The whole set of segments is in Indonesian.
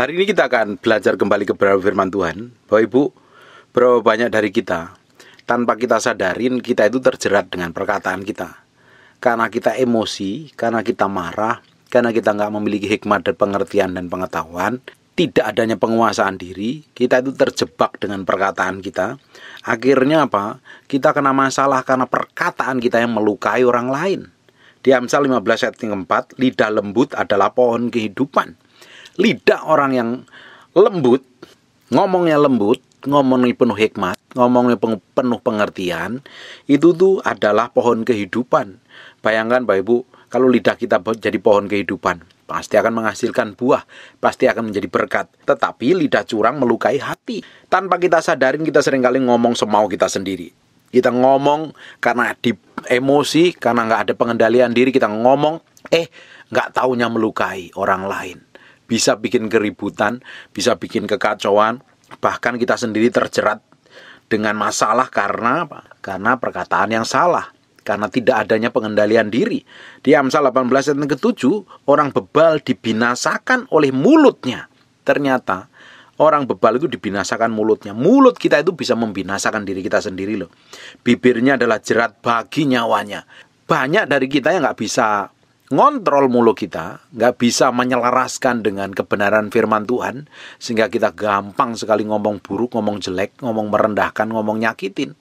Hari ini kita akan belajar kembali ke firman Tuhan. bahwa Ibu, berapa banyak dari kita tanpa kita sadarin kita itu terjerat dengan perkataan kita. Karena kita emosi, karena kita marah, karena kita nggak memiliki hikmat dan pengertian dan pengetahuan, tidak adanya penguasaan diri, kita itu terjebak dengan perkataan kita. Akhirnya apa? Kita kena masalah karena perkataan kita yang melukai orang lain. Di Amsal 15 ayat yang lidah lembut adalah pohon kehidupan lidah orang yang lembut, ngomongnya lembut, ngomongnya penuh hikmat, ngomongnya penuh pengertian, itu tuh adalah pohon kehidupan. Bayangkan Bapak Ibu, kalau lidah kita jadi pohon kehidupan, pasti akan menghasilkan buah, pasti akan menjadi berkat. Tetapi lidah curang melukai hati. Tanpa kita sadarin kita seringkali ngomong semau kita sendiri. Kita ngomong karena di emosi, karena nggak ada pengendalian diri, kita ngomong, eh nggak taunya melukai orang lain bisa bikin keributan, bisa bikin kekacauan, bahkan kita sendiri terjerat dengan masalah karena apa? Karena perkataan yang salah, karena tidak adanya pengendalian diri. Di Amsal 18 ayat ke-7, orang bebal dibinasakan oleh mulutnya. Ternyata orang bebal itu dibinasakan mulutnya. Mulut kita itu bisa membinasakan diri kita sendiri loh. Bibirnya adalah jerat bagi nyawanya. Banyak dari kita yang nggak bisa ngontrol mulu kita, nggak bisa menyelaraskan dengan kebenaran firman Tuhan, sehingga kita gampang sekali ngomong buruk, ngomong jelek, ngomong merendahkan, ngomong nyakitin.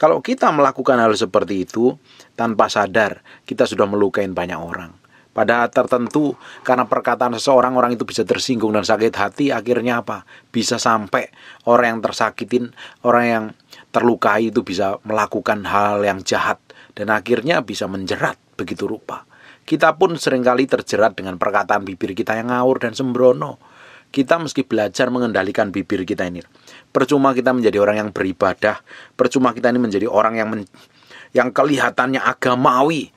Kalau kita melakukan hal seperti itu, tanpa sadar kita sudah melukain banyak orang. Pada tertentu, karena perkataan seseorang, orang itu bisa tersinggung dan sakit hati. Akhirnya, apa bisa sampai orang yang tersakitin, orang yang terlukai itu bisa melakukan hal yang jahat, dan akhirnya bisa menjerat begitu rupa. Kita pun seringkali terjerat dengan perkataan bibir kita yang ngawur dan sembrono. Kita meski belajar mengendalikan bibir kita ini. Percuma kita menjadi orang yang beribadah, percuma kita ini menjadi orang yang men yang kelihatannya agamawi,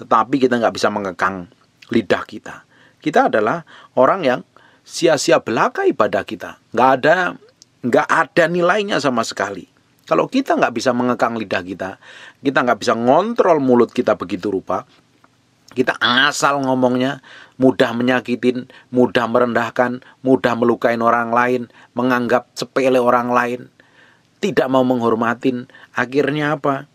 tetapi kita nggak bisa mengekang lidah kita. Kita adalah orang yang sia-sia belaka ibadah kita. Nggak ada nggak ada nilainya sama sekali. Kalau kita nggak bisa mengekang lidah kita, kita nggak bisa ngontrol mulut kita begitu rupa, kita asal ngomongnya, mudah menyakitin, mudah merendahkan, mudah melukain orang lain, menganggap sepele orang lain, tidak mau menghormatin. Akhirnya apa?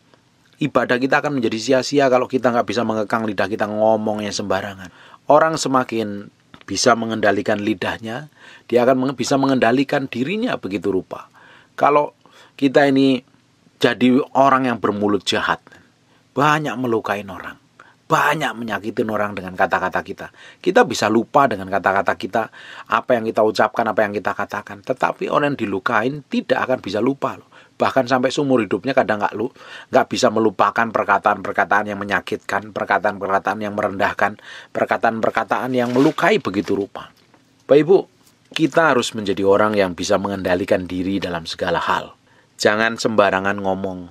Ibadah kita akan menjadi sia-sia kalau kita nggak bisa mengekang lidah kita ngomongnya sembarangan. Orang semakin bisa mengendalikan lidahnya, dia akan bisa mengendalikan dirinya begitu rupa. Kalau kita ini jadi orang yang bermulut jahat, banyak melukai orang banyak menyakitin orang dengan kata-kata kita. Kita bisa lupa dengan kata-kata kita, apa yang kita ucapkan, apa yang kita katakan. Tetapi orang yang dilukain tidak akan bisa lupa loh. Bahkan sampai seumur hidupnya kadang nggak lu nggak bisa melupakan perkataan-perkataan yang menyakitkan, perkataan-perkataan yang merendahkan, perkataan-perkataan yang melukai begitu rupa. Bapak Ibu, kita harus menjadi orang yang bisa mengendalikan diri dalam segala hal. Jangan sembarangan ngomong.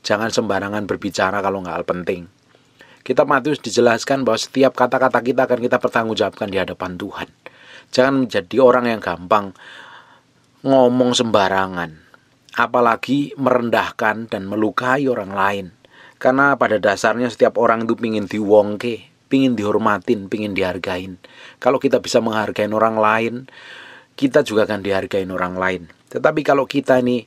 Jangan sembarangan berbicara kalau nggak hal penting Kitab Matius dijelaskan bahwa setiap kata-kata kita akan kita pertanggungjawabkan di hadapan Tuhan. Jangan menjadi orang yang gampang ngomong sembarangan, apalagi merendahkan dan melukai orang lain. Karena pada dasarnya setiap orang itu pingin diwongke, pingin dihormatin, pingin dihargain. Kalau kita bisa menghargai orang lain, kita juga akan dihargai orang lain. Tetapi kalau kita ini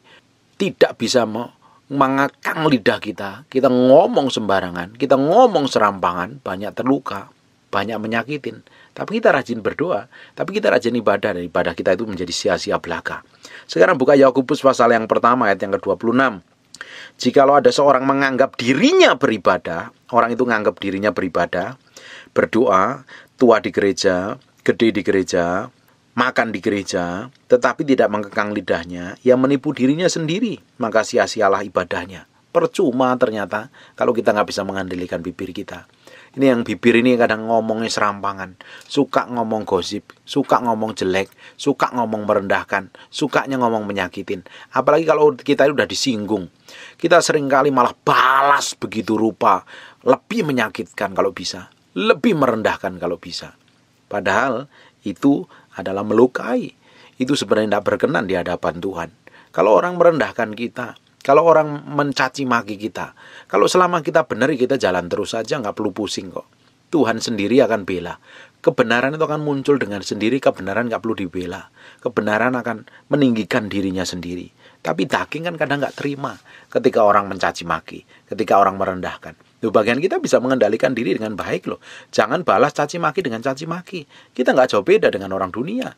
tidak bisa mau mengakang lidah kita, kita ngomong sembarangan, kita ngomong serampangan, banyak terluka, banyak menyakitin. Tapi kita rajin berdoa, tapi kita rajin ibadah dan ibadah kita itu menjadi sia-sia belaka. Sekarang buka Yakobus pasal yang pertama ayat yang ke-26. Jikalau ada seorang menganggap dirinya beribadah, orang itu menganggap dirinya beribadah, berdoa, tua di gereja, gede di gereja, makan di gereja tetapi tidak mengekang lidahnya, yang menipu dirinya sendiri, maka sia-sialah ibadahnya. Percuma ternyata kalau kita nggak bisa mengandalkan bibir kita. Ini yang bibir ini kadang ngomongnya serampangan, suka ngomong gosip, suka ngomong jelek, suka ngomong merendahkan, sukanya ngomong menyakitin. Apalagi kalau kita udah disinggung. Kita seringkali malah balas begitu rupa, lebih menyakitkan kalau bisa, lebih merendahkan kalau bisa. Padahal itu adalah melukai. Itu sebenarnya tidak berkenan di hadapan Tuhan. Kalau orang merendahkan kita, kalau orang mencaci maki kita, kalau selama kita benar kita jalan terus saja nggak perlu pusing kok. Tuhan sendiri akan bela. Kebenaran itu akan muncul dengan sendiri, kebenaran nggak perlu dibela. Kebenaran akan meninggikan dirinya sendiri. Tapi daging kan kadang nggak terima ketika orang mencaci maki, ketika orang merendahkan. Itu bagian kita bisa mengendalikan diri dengan baik loh. Jangan balas caci maki dengan caci maki. Kita nggak jauh beda dengan orang dunia.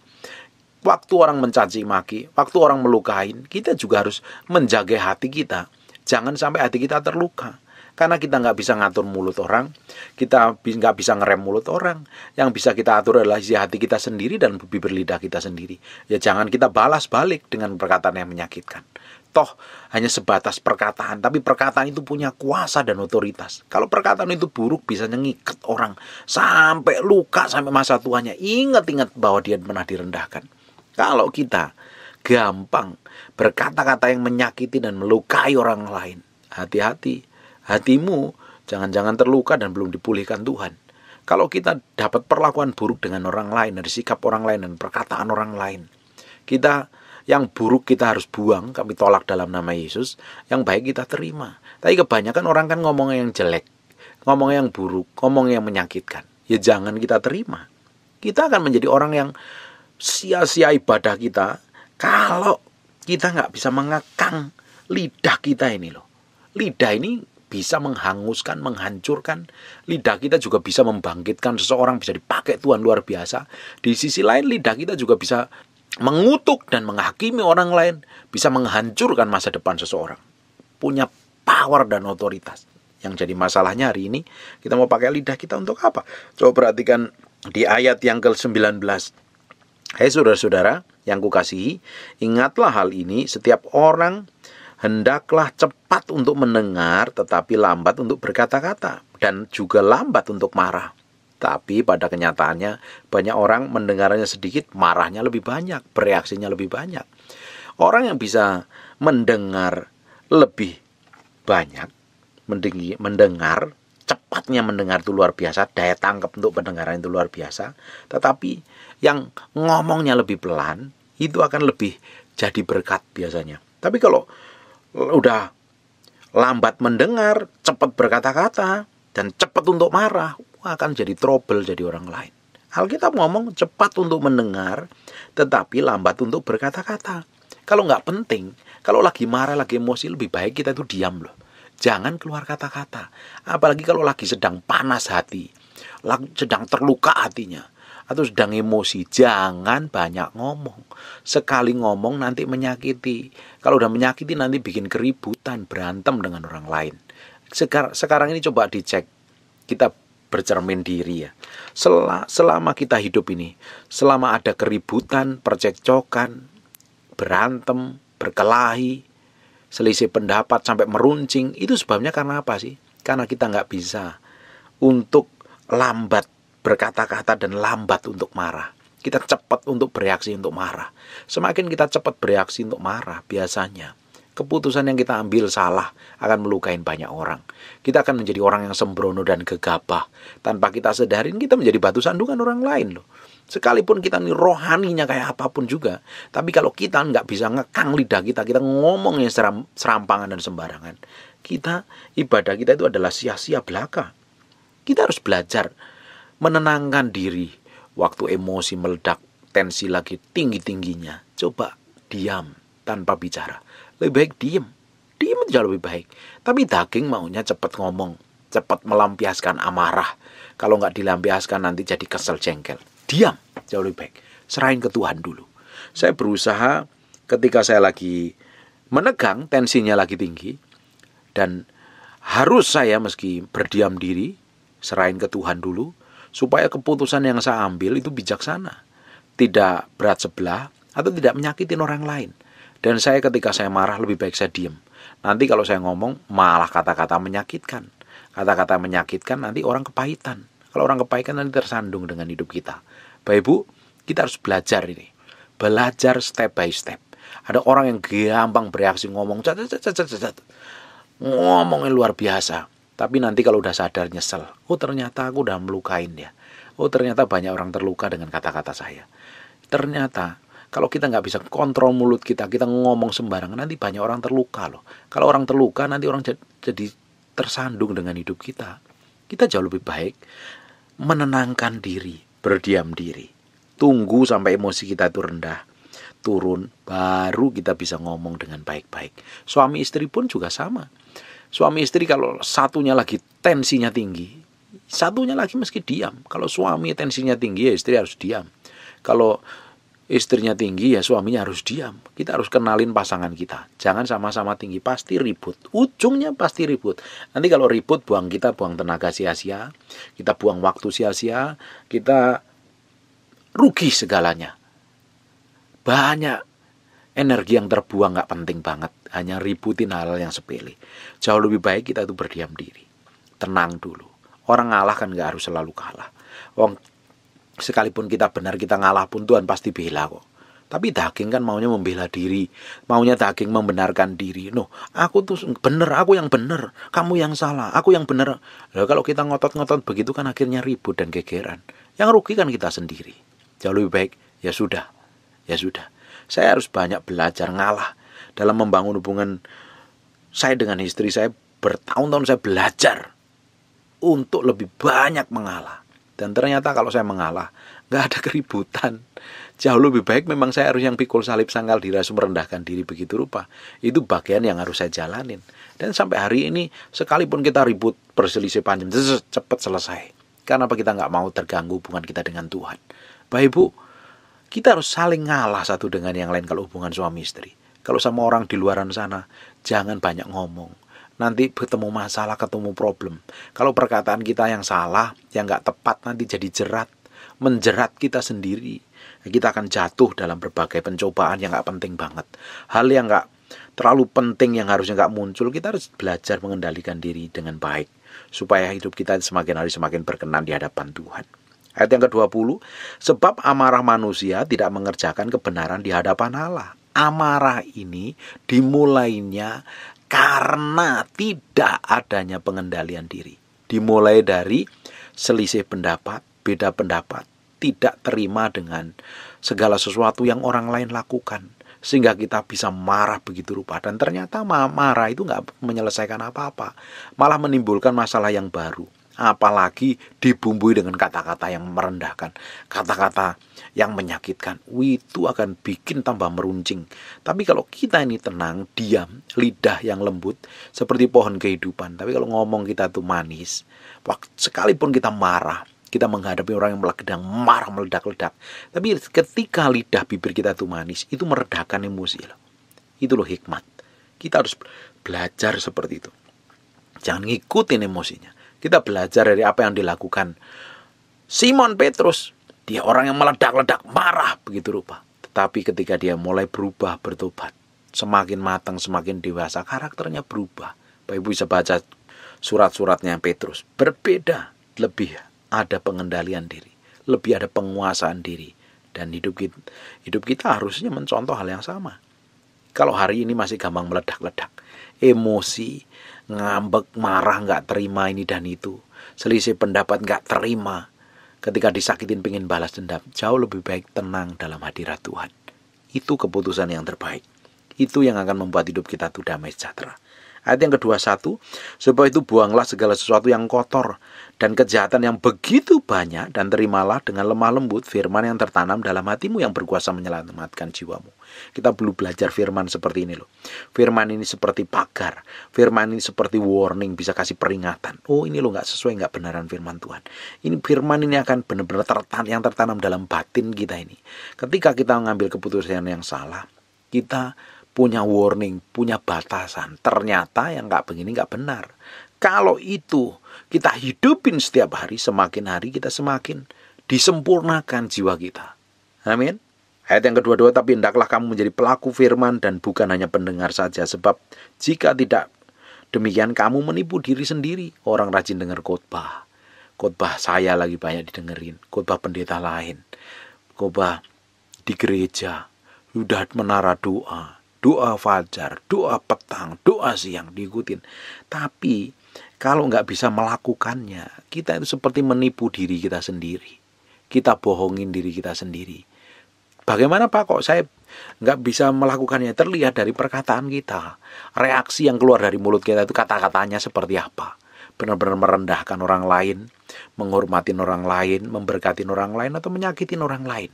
Waktu orang mencaci maki, waktu orang melukain, kita juga harus menjaga hati kita. Jangan sampai hati kita terluka. Karena kita nggak bisa ngatur mulut orang, kita nggak bisa ngerem mulut orang. Yang bisa kita atur adalah isi hati kita sendiri dan bibir lidah kita sendiri. Ya jangan kita balas balik dengan perkataan yang menyakitkan toh hanya sebatas perkataan, tapi perkataan itu punya kuasa dan otoritas. Kalau perkataan itu buruk bisa nyengiket orang sampai luka sampai masa tuanya. Ingat-ingat bahwa dia pernah direndahkan. Kalau kita gampang berkata-kata yang menyakiti dan melukai orang lain, hati-hati. Hatimu jangan-jangan terluka dan belum dipulihkan Tuhan. Kalau kita dapat perlakuan buruk dengan orang lain, dari sikap orang lain dan perkataan orang lain, kita yang buruk kita harus buang, kami tolak dalam nama Yesus. Yang baik kita terima. Tapi kebanyakan orang kan ngomongnya yang jelek, ngomongnya yang buruk, ngomongnya yang menyakitkan. Ya jangan kita terima. Kita akan menjadi orang yang sia-sia ibadah kita kalau kita nggak bisa mengekang lidah kita ini loh. Lidah ini bisa menghanguskan, menghancurkan. Lidah kita juga bisa membangkitkan seseorang, bisa dipakai Tuhan luar biasa. Di sisi lain lidah kita juga bisa mengutuk dan menghakimi orang lain bisa menghancurkan masa depan seseorang. Punya power dan otoritas. Yang jadi masalahnya hari ini, kita mau pakai lidah kita untuk apa? Coba perhatikan di ayat yang ke-19. Hei saudara-saudara yang kukasihi, ingatlah hal ini, setiap orang hendaklah cepat untuk mendengar tetapi lambat untuk berkata-kata dan juga lambat untuk marah. Tapi pada kenyataannya banyak orang mendengarnya sedikit, marahnya lebih banyak, bereaksinya lebih banyak. Orang yang bisa mendengar lebih banyak, mendengi, mendengar, cepatnya mendengar itu luar biasa, daya tangkap untuk pendengaran itu luar biasa. Tetapi yang ngomongnya lebih pelan, itu akan lebih jadi berkat biasanya. Tapi kalau udah lambat mendengar, cepat berkata-kata, dan cepat untuk marah, akan jadi trouble jadi orang lain. Alkitab ngomong cepat untuk mendengar, tetapi lambat untuk berkata-kata. Kalau nggak penting, kalau lagi marah, lagi emosi, lebih baik kita itu diam loh. Jangan keluar kata-kata. Apalagi kalau lagi sedang panas hati, sedang terluka hatinya, atau sedang emosi, jangan banyak ngomong. Sekali ngomong nanti menyakiti. Kalau udah menyakiti nanti bikin keributan, berantem dengan orang lain. Sekar sekarang ini coba dicek. Kita bercermin diri ya. Sel selama kita hidup ini, selama ada keributan, percekcokan, berantem, berkelahi, selisih pendapat sampai meruncing, itu sebabnya karena apa sih? Karena kita nggak bisa untuk lambat berkata-kata dan lambat untuk marah. Kita cepat untuk bereaksi untuk marah. Semakin kita cepat bereaksi untuk marah, biasanya keputusan yang kita ambil salah akan melukai banyak orang. Kita akan menjadi orang yang sembrono dan gegabah. Tanpa kita sadarin kita menjadi batu sandungan orang lain loh. Sekalipun kita nih rohaninya kayak apapun juga, tapi kalau kita nggak bisa ngekang lidah kita, kita ngomongnya seram, serampangan dan sembarangan, kita ibadah kita itu adalah sia-sia belaka. Kita harus belajar menenangkan diri waktu emosi meledak, tensi lagi tinggi-tingginya. Coba diam tanpa bicara lebih baik diem diem itu jauh lebih baik tapi daging maunya cepat ngomong cepat melampiaskan amarah kalau nggak dilampiaskan nanti jadi kesel jengkel diam jauh lebih baik serahin ke Tuhan dulu saya berusaha ketika saya lagi menegang tensinya lagi tinggi dan harus saya meski berdiam diri serahin ke Tuhan dulu supaya keputusan yang saya ambil itu bijaksana tidak berat sebelah atau tidak menyakitin orang lain dan saya ketika saya marah lebih baik saya diem. Nanti kalau saya ngomong malah kata-kata menyakitkan. Kata-kata menyakitkan nanti orang kepahitan. Kalau orang kepahitan nanti tersandung dengan hidup kita. Bapak Ibu, kita harus belajar ini. Belajar step by step. Ada orang yang gampang bereaksi ngomong cat, cat, cat, cat, ngomongnya luar biasa. Tapi nanti kalau udah sadar nyesel, oh ternyata aku udah melukain dia. Oh ternyata banyak orang terluka dengan kata-kata saya. Ternyata kalau kita nggak bisa kontrol mulut kita, kita ngomong sembarangan, nanti banyak orang terluka loh. Kalau orang terluka, nanti orang jadi tersandung dengan hidup kita. Kita jauh lebih baik menenangkan diri, berdiam diri. Tunggu sampai emosi kita itu rendah, turun, baru kita bisa ngomong dengan baik-baik. Suami istri pun juga sama. Suami istri kalau satunya lagi tensinya tinggi, satunya lagi meski diam. Kalau suami tensinya tinggi ya istri harus diam. Kalau istrinya tinggi ya suaminya harus diam. Kita harus kenalin pasangan kita. Jangan sama-sama tinggi, pasti ribut. Ujungnya pasti ribut. Nanti kalau ribut buang kita buang tenaga sia-sia, kita buang waktu sia-sia, kita rugi segalanya. Banyak energi yang terbuang gak penting banget, hanya ributin hal, hal yang sepele. Jauh lebih baik kita itu berdiam diri, tenang dulu. Orang ngalah kan gak harus selalu kalah. Wong sekalipun kita benar kita ngalah pun Tuhan pasti bela kok. Tapi daging kan maunya membela diri, maunya daging membenarkan diri. No, aku tuh benar aku yang benar kamu yang salah, aku yang benar Nah, kalau kita ngotot-ngotot begitu kan akhirnya ribut dan gegeran. Yang rugi kan kita sendiri. Jauh lebih baik, ya sudah, ya sudah. Saya harus banyak belajar ngalah dalam membangun hubungan saya dengan istri saya bertahun-tahun saya belajar untuk lebih banyak mengalah dan ternyata kalau saya mengalah, nggak ada keributan. Jauh lebih baik memang saya harus yang pikul salib sangkal dirasu merendahkan diri begitu rupa. Itu bagian yang harus saya jalanin. Dan sampai hari ini, sekalipun kita ribut berselisih panjang, cepat selesai. Karena apa kita nggak mau terganggu hubungan kita dengan Tuhan. Baik Bu, kita harus saling ngalah satu dengan yang lain kalau hubungan suami istri. Kalau sama orang di luaran sana, jangan banyak ngomong nanti bertemu masalah, ketemu problem. Kalau perkataan kita yang salah, yang nggak tepat nanti jadi jerat, menjerat kita sendiri. Kita akan jatuh dalam berbagai pencobaan yang nggak penting banget. Hal yang nggak terlalu penting yang harusnya nggak muncul, kita harus belajar mengendalikan diri dengan baik supaya hidup kita semakin hari semakin berkenan di hadapan Tuhan. Ayat yang ke-20, sebab amarah manusia tidak mengerjakan kebenaran di hadapan Allah. Amarah ini dimulainya karena tidak adanya pengendalian diri. Dimulai dari selisih pendapat, beda pendapat, tidak terima dengan segala sesuatu yang orang lain lakukan sehingga kita bisa marah begitu rupa dan ternyata marah itu nggak menyelesaikan apa-apa malah menimbulkan masalah yang baru apalagi dibumbui dengan kata-kata yang merendahkan kata-kata yang menyakitkan. Itu akan bikin tambah meruncing. Tapi kalau kita ini tenang, diam, lidah yang lembut, seperti pohon kehidupan. Tapi kalau ngomong kita tuh manis, sekalipun kita marah, kita menghadapi orang yang meledak marah meledak-ledak. Tapi ketika lidah bibir kita tuh manis, itu meredakan emosi loh. Itu loh hikmat. Kita harus belajar seperti itu. Jangan ngikutin emosinya. Kita belajar dari apa yang dilakukan Simon Petrus dia orang yang meledak-ledak marah begitu rupa. Tetapi ketika dia mulai berubah, bertobat, semakin matang, semakin dewasa, karakternya berubah. Bapak Ibu bisa baca surat-suratnya Petrus. Berbeda, lebih ada pengendalian diri, lebih ada penguasaan diri. Dan hidup kita, hidup kita harusnya mencontoh hal yang sama. Kalau hari ini masih gampang meledak-ledak, emosi, ngambek, marah, nggak terima ini dan itu, selisih pendapat nggak terima, ketika disakitin pengen balas dendam, jauh lebih baik tenang dalam hadirat Tuhan. Itu keputusan yang terbaik. Itu yang akan membuat hidup kita tuh damai sejahtera. Ayat yang kedua satu, sebab itu buanglah segala sesuatu yang kotor dan kejahatan yang begitu banyak dan terimalah dengan lemah lembut firman yang tertanam dalam hatimu yang berkuasa menyelamatkan jiwamu. Kita perlu belajar firman seperti ini loh. Firman ini seperti pagar. Firman ini seperti warning, bisa kasih peringatan. Oh ini loh nggak sesuai, nggak benaran firman Tuhan. Ini firman ini akan benar-benar tertan yang tertanam dalam batin kita ini. Ketika kita mengambil keputusan yang salah, kita punya warning, punya batasan. Ternyata yang nggak begini nggak benar. Kalau itu kita hidupin setiap hari, semakin hari kita semakin disempurnakan jiwa kita. Amin. Ayat yang kedua-dua, tapi hendaklah kamu menjadi pelaku firman dan bukan hanya pendengar saja. Sebab jika tidak, demikian kamu menipu diri sendiri. Orang rajin dengar khotbah. Khotbah saya lagi banyak didengerin. Khotbah pendeta lain. Khotbah di gereja. Sudah menara doa. Doa fajar, doa petang, doa siang diikutin. Tapi kalau nggak bisa melakukannya, kita itu seperti menipu diri kita sendiri. Kita bohongin diri kita sendiri Bagaimana Pak kok saya nggak bisa melakukannya terlihat dari perkataan kita. Reaksi yang keluar dari mulut kita itu kata-katanya seperti apa. Benar-benar merendahkan orang lain, menghormati orang lain, memberkati orang lain, atau menyakiti orang lain.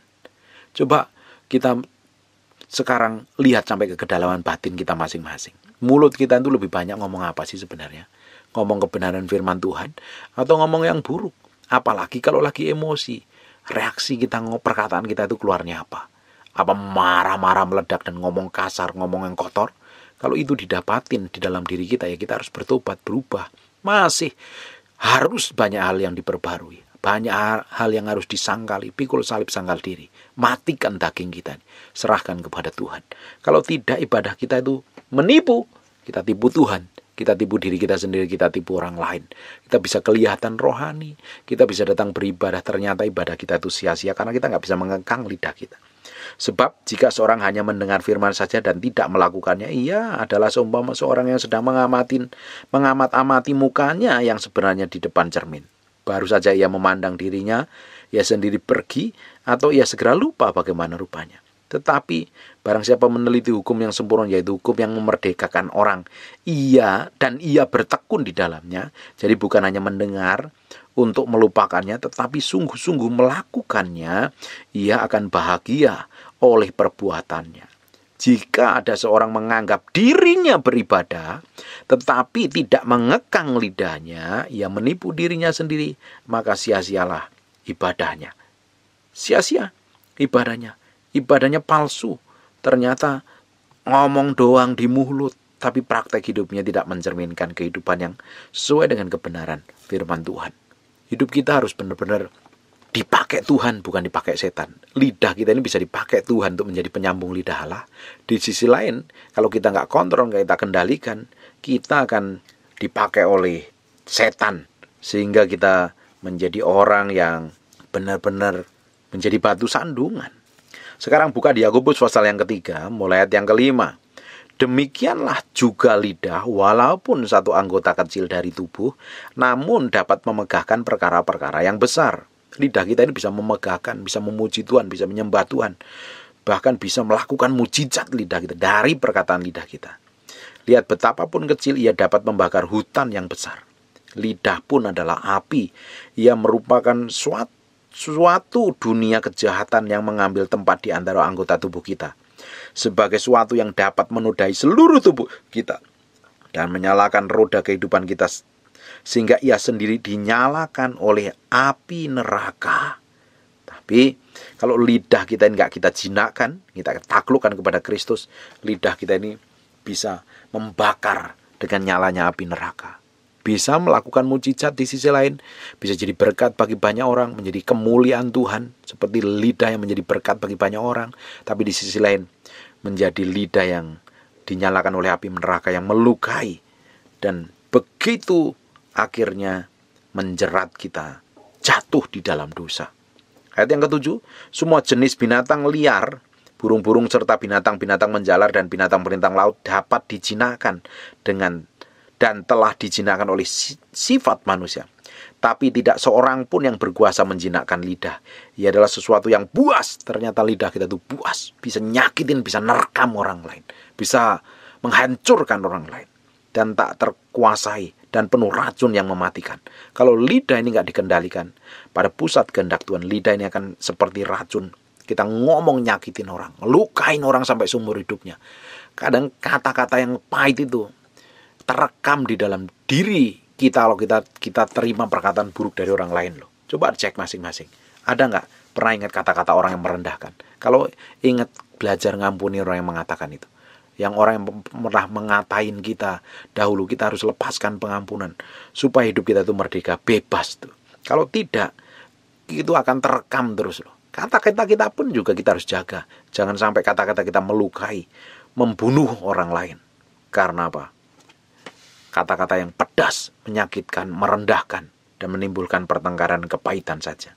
Coba kita sekarang lihat sampai ke kedalaman batin kita masing-masing. Mulut kita itu lebih banyak ngomong apa sih sebenarnya? Ngomong kebenaran firman Tuhan atau ngomong yang buruk? Apalagi kalau lagi emosi reaksi kita perkataan kita itu keluarnya apa apa marah-marah meledak dan ngomong kasar ngomong yang kotor kalau itu didapatin di dalam diri kita ya kita harus bertobat berubah masih harus banyak hal yang diperbarui banyak hal yang harus disangkali, pikul salib sangkal diri, matikan daging kita, serahkan kepada Tuhan. Kalau tidak ibadah kita itu menipu, kita tipu Tuhan. Kita tipu diri kita sendiri, kita tipu orang lain. Kita bisa kelihatan rohani, kita bisa datang beribadah, ternyata ibadah kita itu sia-sia karena kita nggak bisa mengekang lidah kita. Sebab jika seorang hanya mendengar firman saja dan tidak melakukannya, ia adalah seumpama seorang yang sedang mengamati mengamat-amati mukanya yang sebenarnya di depan cermin. Baru saja ia memandang dirinya, ia sendiri pergi atau ia segera lupa bagaimana rupanya. Tetapi barang siapa meneliti hukum yang sempurna yaitu hukum yang memerdekakan orang, ia dan ia bertekun di dalamnya. Jadi bukan hanya mendengar untuk melupakannya tetapi sungguh-sungguh melakukannya, ia akan bahagia oleh perbuatannya. Jika ada seorang menganggap dirinya beribadah tetapi tidak mengekang lidahnya, ia menipu dirinya sendiri, maka sia-sialah ibadahnya. Sia-sia ibadahnya ibadahnya palsu. Ternyata ngomong doang di mulut, tapi praktek hidupnya tidak mencerminkan kehidupan yang sesuai dengan kebenaran firman Tuhan. Hidup kita harus benar-benar dipakai Tuhan bukan dipakai setan. Lidah kita ini bisa dipakai Tuhan untuk menjadi penyambung lidah Allah. Di sisi lain, kalau kita nggak kontrol, nggak kita kendalikan, kita akan dipakai oleh setan sehingga kita menjadi orang yang benar-benar menjadi batu sandungan. Sekarang buka di Yakobus pasal yang ketiga, mulai ayat yang kelima. Demikianlah juga lidah, walaupun satu anggota kecil dari tubuh, namun dapat memegahkan perkara-perkara yang besar. Lidah kita ini bisa memegahkan, bisa memuji Tuhan, bisa menyembah Tuhan. Bahkan bisa melakukan mujizat lidah kita, dari perkataan lidah kita. Lihat betapapun kecil ia dapat membakar hutan yang besar. Lidah pun adalah api. Ia merupakan suatu suatu dunia kejahatan yang mengambil tempat di antara anggota tubuh kita, sebagai suatu yang dapat menodai seluruh tubuh kita dan menyalakan roda kehidupan kita, sehingga ia sendiri dinyalakan oleh api neraka. Tapi kalau lidah kita ini nggak kita jinakkan, kita taklukkan kepada Kristus, lidah kita ini bisa membakar dengan nyalanya api neraka bisa melakukan mujizat di sisi lain, bisa jadi berkat bagi banyak orang, menjadi kemuliaan Tuhan, seperti lidah yang menjadi berkat bagi banyak orang, tapi di sisi lain menjadi lidah yang dinyalakan oleh api neraka yang melukai dan begitu akhirnya menjerat kita jatuh di dalam dosa. Ayat yang ketujuh, semua jenis binatang liar burung-burung serta binatang-binatang menjalar dan binatang perintang laut dapat dijinakan dengan dan telah dijinakkan oleh sifat manusia. Tapi tidak seorang pun yang berkuasa menjinakkan lidah. Ia adalah sesuatu yang buas. Ternyata lidah kita itu buas. Bisa nyakitin, bisa nerkam orang lain. Bisa menghancurkan orang lain. Dan tak terkuasai dan penuh racun yang mematikan. Kalau lidah ini nggak dikendalikan, pada pusat kehendak Tuhan, lidah ini akan seperti racun. Kita ngomong nyakitin orang, lukain orang sampai seumur hidupnya. Kadang kata-kata yang pahit itu terekam di dalam diri kita kalau kita kita terima perkataan buruk dari orang lain loh. Coba cek masing-masing. Ada nggak pernah ingat kata-kata orang yang merendahkan? Kalau ingat belajar ngampuni orang yang mengatakan itu. Yang orang yang pernah mengatain kita dahulu kita harus lepaskan pengampunan supaya hidup kita itu merdeka, bebas tuh. Kalau tidak itu akan terekam terus loh. Kata-kata kita pun juga kita harus jaga. Jangan sampai kata-kata kita melukai, membunuh orang lain. Karena apa? kata-kata yang pedas, menyakitkan, merendahkan, dan menimbulkan pertengkaran kepahitan saja.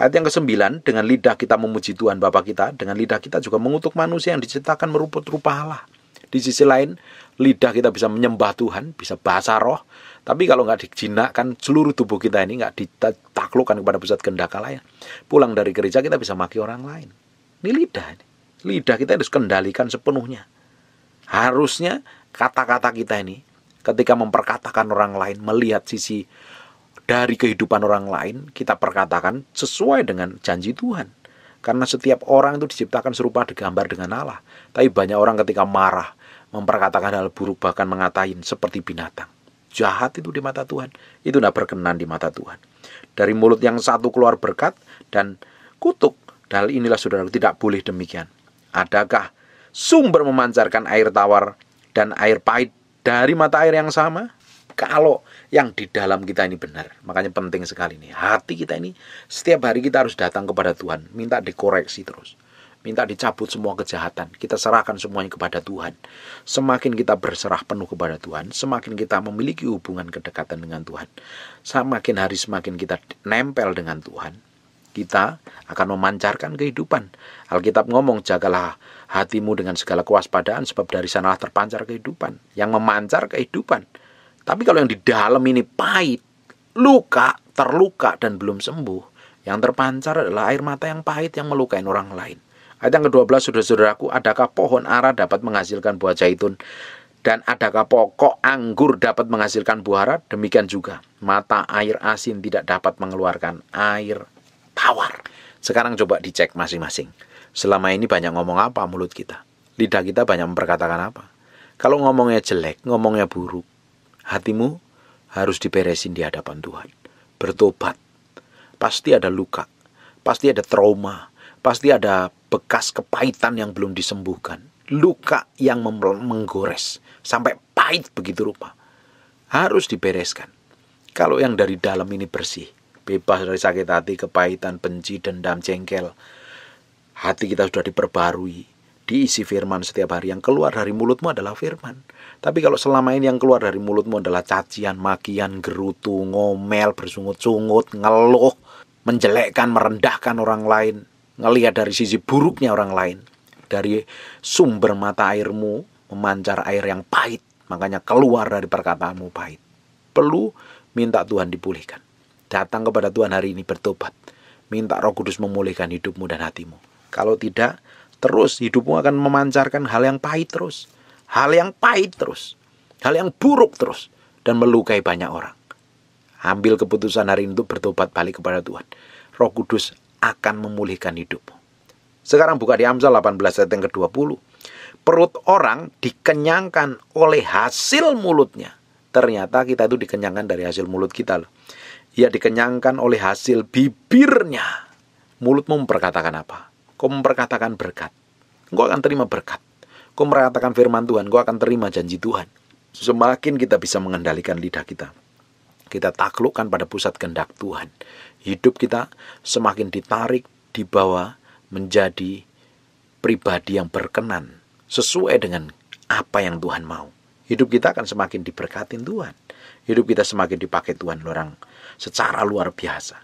Ayat yang kesembilan, dengan lidah kita memuji Tuhan Bapa kita, dengan lidah kita juga mengutuk manusia yang diciptakan meruput rupa Allah. Di sisi lain, lidah kita bisa menyembah Tuhan, bisa bahasa roh, tapi kalau nggak dijinakkan seluruh tubuh kita ini nggak ditaklukkan kepada pusat kehendak lain. Ya, pulang dari gereja kita bisa maki orang lain. Ini lidah ini. Lidah kita harus kendalikan sepenuhnya. Harusnya kata-kata kita ini ketika memperkatakan orang lain, melihat sisi dari kehidupan orang lain, kita perkatakan sesuai dengan janji Tuhan. Karena setiap orang itu diciptakan serupa digambar dengan Allah. Tapi banyak orang ketika marah, memperkatakan hal buruk, bahkan mengatain seperti binatang. Jahat itu di mata Tuhan. Itu tidak berkenan di mata Tuhan. Dari mulut yang satu keluar berkat dan kutuk. Dan inilah saudara tidak boleh demikian. Adakah sumber memancarkan air tawar dan air pahit dari mata air yang sama kalau yang di dalam kita ini benar. Makanya penting sekali ini. Hati kita ini setiap hari kita harus datang kepada Tuhan, minta dikoreksi terus. Minta dicabut semua kejahatan. Kita serahkan semuanya kepada Tuhan. Semakin kita berserah penuh kepada Tuhan, semakin kita memiliki hubungan kedekatan dengan Tuhan. Semakin hari semakin kita nempel dengan Tuhan, kita akan memancarkan kehidupan. Alkitab ngomong, jagalah hatimu dengan segala kewaspadaan sebab dari sanalah terpancar kehidupan. Yang memancar kehidupan. Tapi kalau yang di dalam ini pahit, luka, terluka dan belum sembuh, yang terpancar adalah air mata yang pahit yang melukai orang lain. Ayat yang ke-12, saudara-saudaraku, adakah pohon ara dapat menghasilkan buah zaitun? Dan adakah pokok anggur dapat menghasilkan buah ara? Demikian juga, mata air asin tidak dapat mengeluarkan air sekarang coba dicek masing-masing. Selama ini banyak ngomong apa mulut kita? Lidah kita banyak memperkatakan apa? Kalau ngomongnya jelek, ngomongnya buruk, hatimu harus diberesin di hadapan Tuhan. Bertobat. Pasti ada luka, pasti ada trauma, pasti ada bekas kepahitan yang belum disembuhkan. Luka yang menggores sampai pahit begitu rupa. Harus dibereskan. Kalau yang dari dalam ini bersih, bebas dari sakit hati, kepahitan, benci, dendam, jengkel. Hati kita sudah diperbarui, diisi firman setiap hari. Yang keluar dari mulutmu adalah firman. Tapi kalau selama ini yang keluar dari mulutmu adalah cacian, makian, gerutu, ngomel, bersungut-sungut, ngeluh, menjelekkan, merendahkan orang lain, ngelihat dari sisi buruknya orang lain. Dari sumber mata airmu memancar air yang pahit, makanya keluar dari perkataanmu pahit. Perlu minta Tuhan dipulihkan. Datang kepada Tuhan hari ini bertobat. Minta Roh Kudus memulihkan hidupmu dan hatimu. Kalau tidak, terus hidupmu akan memancarkan hal yang pahit terus. Hal yang pahit terus. Hal yang buruk terus. Dan melukai banyak orang. Ambil keputusan hari ini untuk bertobat balik kepada Tuhan. Roh Kudus akan memulihkan hidupmu. Sekarang buka di Amsal 18 ayat yang ke-20. Perut orang dikenyangkan oleh hasil mulutnya. Ternyata kita itu dikenyangkan dari hasil mulut kita loh. Ia dikenyangkan oleh hasil bibirnya. Mulutmu memperkatakan apa? Kau memperkatakan berkat. Kau akan terima berkat. Kau meratakan firman Tuhan, kau akan terima janji Tuhan. Semakin kita bisa mengendalikan lidah kita, kita taklukkan pada pusat kehendak Tuhan. Hidup kita semakin ditarik, dibawa menjadi pribadi yang berkenan sesuai dengan apa yang Tuhan mau. Hidup kita akan semakin diberkatin Tuhan. Hidup kita semakin dipakai Tuhan orang secara luar biasa.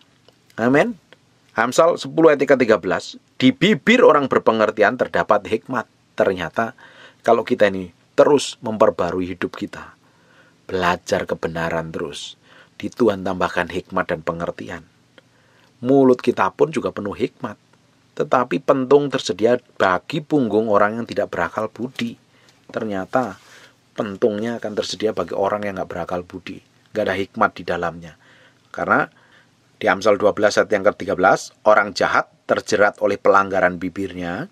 Amin. Amsal 10 ayat 13, di bibir orang berpengertian terdapat hikmat. Ternyata kalau kita ini terus memperbarui hidup kita, belajar kebenaran terus, di Tuhan tambahkan hikmat dan pengertian. Mulut kita pun juga penuh hikmat, tetapi pentung tersedia bagi punggung orang yang tidak berakal budi. Ternyata pentungnya akan tersedia bagi orang yang nggak berakal budi, Gak ada hikmat di dalamnya. Karena di Amsal 12 ayat yang ke-13, orang jahat terjerat oleh pelanggaran bibirnya.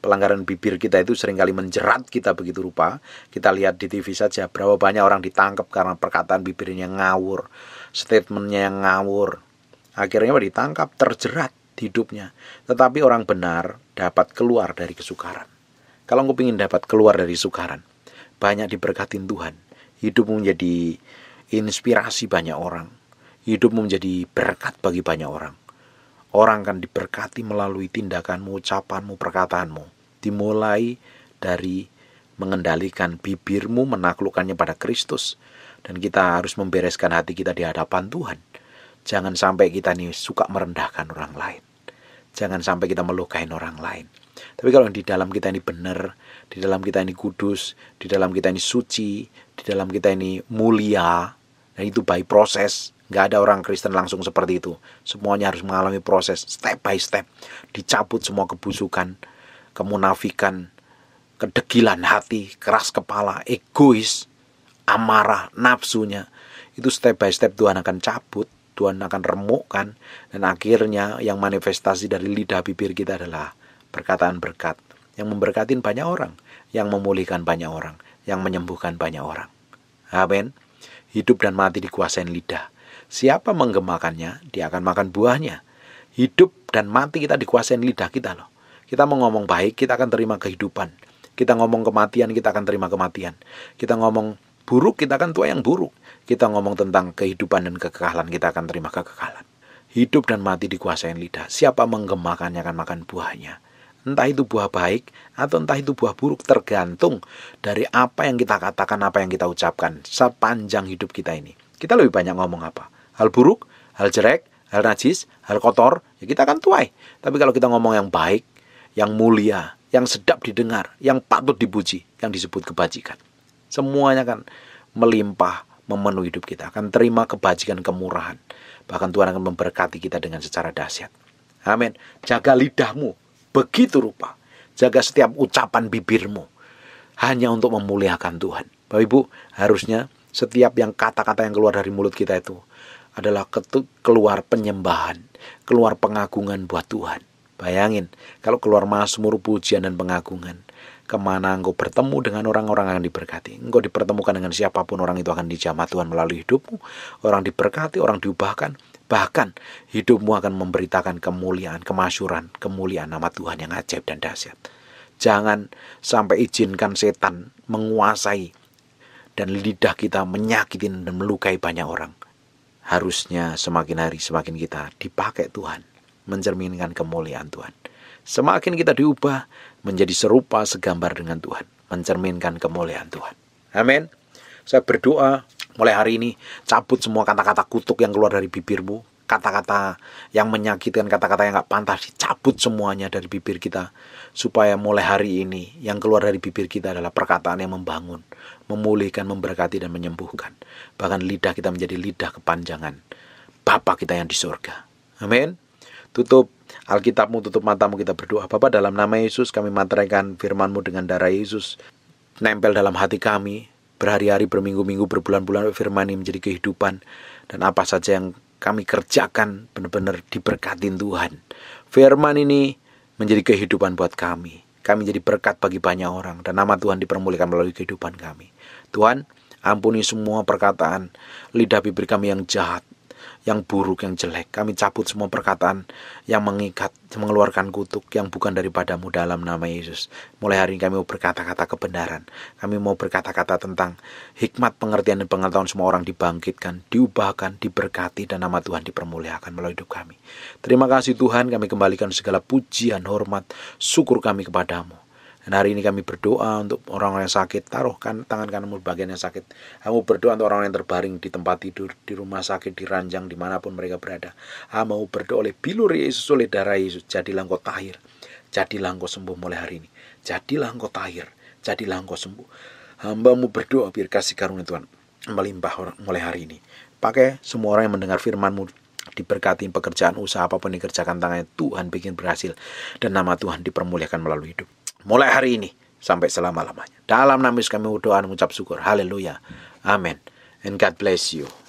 Pelanggaran bibir kita itu seringkali menjerat kita begitu rupa. Kita lihat di TV saja berapa banyak orang ditangkap karena perkataan bibirnya ngawur, statementnya yang ngawur. Akhirnya ditangkap, terjerat hidupnya. Tetapi orang benar dapat keluar dari kesukaran. Kalau engkau ingin dapat keluar dari sukaran, banyak diberkatin Tuhan. Hidup menjadi inspirasi banyak orang hidupmu menjadi berkat bagi banyak orang. Orang akan diberkati melalui tindakanmu, ucapanmu, perkataanmu. Dimulai dari mengendalikan bibirmu, menaklukkannya pada Kristus. Dan kita harus membereskan hati kita di hadapan Tuhan. Jangan sampai kita nih suka merendahkan orang lain. Jangan sampai kita melukai orang lain. Tapi kalau di dalam kita ini benar, di dalam kita ini kudus, di dalam kita ini suci, di dalam kita ini mulia, dan itu by process. Nggak ada orang Kristen langsung seperti itu. Semuanya harus mengalami proses step by step. Dicabut semua kebusukan, kemunafikan, kedegilan hati, keras kepala, egois, amarah, nafsunya. Itu step by step Tuhan akan cabut, Tuhan akan remukkan. Dan akhirnya yang manifestasi dari lidah bibir kita adalah perkataan berkat. Yang memberkatin banyak orang, yang memulihkan banyak orang, yang menyembuhkan banyak orang. Amin. Hidup dan mati dikuasain lidah. Siapa menggemakannya, dia akan makan buahnya. Hidup dan mati kita dikuasain lidah kita loh. Kita mau ngomong baik, kita akan terima kehidupan. Kita ngomong kematian, kita akan terima kematian. Kita ngomong buruk, kita akan tua yang buruk. Kita ngomong tentang kehidupan dan kekekalan, kita akan terima kekekalan. Hidup dan mati dikuasain lidah. Siapa menggemakannya akan makan buahnya. Entah itu buah baik atau entah itu buah buruk tergantung dari apa yang kita katakan, apa yang kita ucapkan sepanjang hidup kita ini. Kita lebih banyak ngomong apa? hal buruk, hal jelek, hal najis, hal kotor, ya kita akan tuai. Tapi kalau kita ngomong yang baik, yang mulia, yang sedap didengar, yang patut dipuji, yang disebut kebajikan. Semuanya akan melimpah memenuhi hidup kita, akan terima kebajikan kemurahan. Bahkan Tuhan akan memberkati kita dengan secara dahsyat. Amin. Jaga lidahmu begitu rupa. Jaga setiap ucapan bibirmu hanya untuk memuliakan Tuhan. Bapak Ibu, harusnya setiap yang kata-kata yang keluar dari mulut kita itu adalah keluar penyembahan, keluar pengagungan buat Tuhan. Bayangin, kalau keluar masmur pujian dan pengagungan, kemana engkau bertemu dengan orang-orang yang diberkati. Engkau dipertemukan dengan siapapun orang itu akan dijamah Tuhan melalui hidupmu. Orang diberkati, orang diubahkan. Bahkan hidupmu akan memberitakan kemuliaan, kemasyuran, kemuliaan nama Tuhan yang ajaib dan dahsyat. Jangan sampai izinkan setan menguasai dan lidah kita menyakitin dan melukai banyak orang harusnya semakin hari semakin kita dipakai Tuhan, mencerminkan kemuliaan Tuhan. Semakin kita diubah menjadi serupa segambar dengan Tuhan, mencerminkan kemuliaan Tuhan. Amin. Saya berdoa mulai hari ini cabut semua kata-kata kutuk yang keluar dari bibirmu, kata-kata yang menyakitkan, kata-kata yang gak pantas dicabut semuanya dari bibir kita supaya mulai hari ini yang keluar dari bibir kita adalah perkataan yang membangun, memulihkan, memberkati, dan menyembuhkan. Bahkan lidah kita menjadi lidah kepanjangan. Bapak kita yang di surga. Amin. Tutup Alkitabmu, tutup matamu, kita berdoa. Bapa dalam nama Yesus kami materaikan firmanmu dengan darah Yesus. Nempel dalam hati kami. Berhari-hari, berminggu-minggu, berbulan-bulan firman ini menjadi kehidupan. Dan apa saja yang kami kerjakan benar-benar diberkati Tuhan. Firman ini menjadi kehidupan buat kami. Kami jadi berkat bagi banyak orang dan nama Tuhan dipermulikan melalui kehidupan kami. Tuhan, ampuni semua perkataan lidah bibir kami yang jahat, yang buruk, yang jelek. Kami cabut semua perkataan yang mengikat, mengeluarkan kutuk yang bukan daripadamu dalam nama Yesus. Mulai hari ini kami mau berkata-kata kebenaran. Kami mau berkata-kata tentang hikmat pengertian dan pengetahuan semua orang dibangkitkan, diubahkan, diberkati, dan nama Tuhan dipermuliakan melalui hidup kami. Terima kasih Tuhan, kami kembalikan segala pujian, hormat, syukur kami kepadamu. Dan hari ini kami berdoa untuk orang-orang yang sakit, taruhkan tangan kananmu bagian yang sakit. Kamu berdoa untuk orang orang yang terbaring di tempat tidur, di rumah sakit, di ranjang, dimanapun mereka berada. Kamu ah, berdoa oleh bilur Yesus, oleh darah Yesus. Jadilah engkau tahir, jadilah engkau sembuh mulai hari ini. Jadilah engkau tahir, jadilah engkau sembuh. Hambamu berdoa biar kasih karunia Tuhan melimpah mulai hari ini. Pakai semua orang yang mendengar firmanmu diberkati pekerjaan usaha apapun dikerjakan tangannya Tuhan bikin berhasil dan nama Tuhan dipermuliakan melalui hidup Mulai hari ini sampai selama-lamanya. Dalam nama Yesus kami berdoa mengucap syukur. Haleluya. Amin. And God bless you.